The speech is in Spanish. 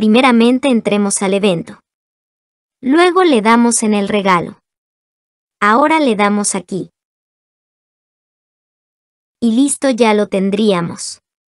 Primeramente entremos al evento. Luego le damos en el regalo. Ahora le damos aquí. Y listo ya lo tendríamos.